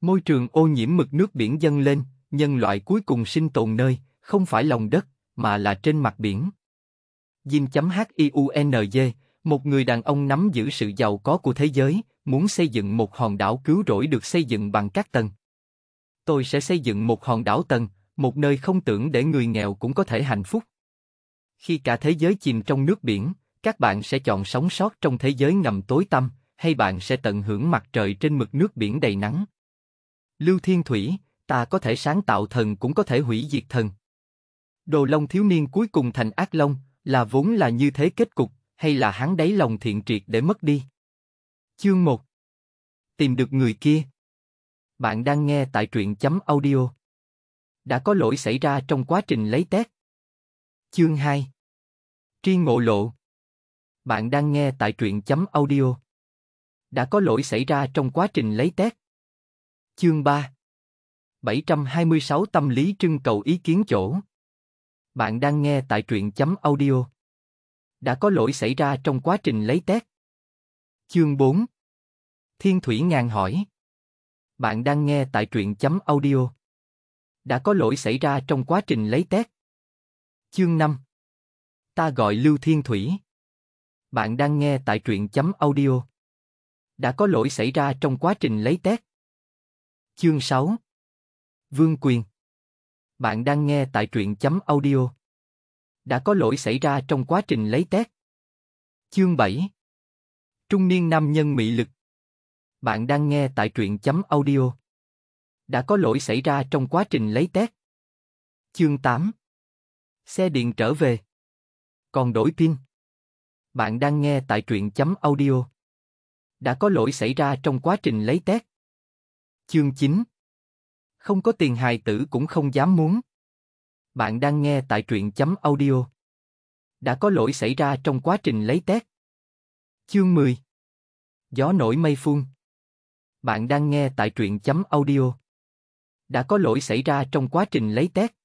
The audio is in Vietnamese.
Môi trường ô nhiễm mực nước biển dâng lên, nhân loại cuối cùng sinh tồn nơi, không phải lòng đất, mà là trên mặt biển. Jin.hiung, một người đàn ông nắm giữ sự giàu có của thế giới, muốn xây dựng một hòn đảo cứu rỗi được xây dựng bằng các tầng. Tôi sẽ xây dựng một hòn đảo tầng, một nơi không tưởng để người nghèo cũng có thể hạnh phúc. Khi cả thế giới chìm trong nước biển, các bạn sẽ chọn sống sót trong thế giới ngầm tối tăm, hay bạn sẽ tận hưởng mặt trời trên mực nước biển đầy nắng. Lưu Thiên Thủy, ta có thể sáng tạo thần cũng có thể hủy diệt thần. Đồ Long thiếu niên cuối cùng thành ác long, là vốn là như thế kết cục, hay là hắn đáy lòng thiện triệt để mất đi? Chương 1 Tìm được người kia Bạn đang nghe tại truyện chấm audio. Đã có lỗi xảy ra trong quá trình lấy tét. Chương 2 tri ngộ lộ Bạn đang nghe tại truyện chấm audio. Đã có lỗi xảy ra trong quá trình lấy tét. Chương 3 726 Tâm lý trưng cầu ý kiến chỗ Bạn đang nghe tại truyện chấm audio Đã có lỗi xảy ra trong quá trình lấy test Chương 4 Thiên Thủy Ngàn hỏi Bạn đang nghe tại truyện chấm audio Đã có lỗi xảy ra trong quá trình lấy test Chương 5 Ta gọi Lưu Thiên Thủy Bạn đang nghe tại truyện chấm audio Đã có lỗi xảy ra trong quá trình lấy test Chương 6 Vương quyền Bạn đang nghe tại truyện chấm audio. Đã có lỗi xảy ra trong quá trình lấy tét. Chương 7 Trung niên nam nhân mị lực Bạn đang nghe tại truyện chấm audio. Đã có lỗi xảy ra trong quá trình lấy tét. Chương 8 Xe điện trở về. Còn đổi pin. Bạn đang nghe tại truyện chấm audio. Đã có lỗi xảy ra trong quá trình lấy tét. Chương 9 Không có tiền hài tử cũng không dám muốn. Bạn đang nghe tại truyện chấm audio. Đã có lỗi xảy ra trong quá trình lấy tét. Chương 10 Gió nổi mây phun Bạn đang nghe tại truyện chấm audio. Đã có lỗi xảy ra trong quá trình lấy tét.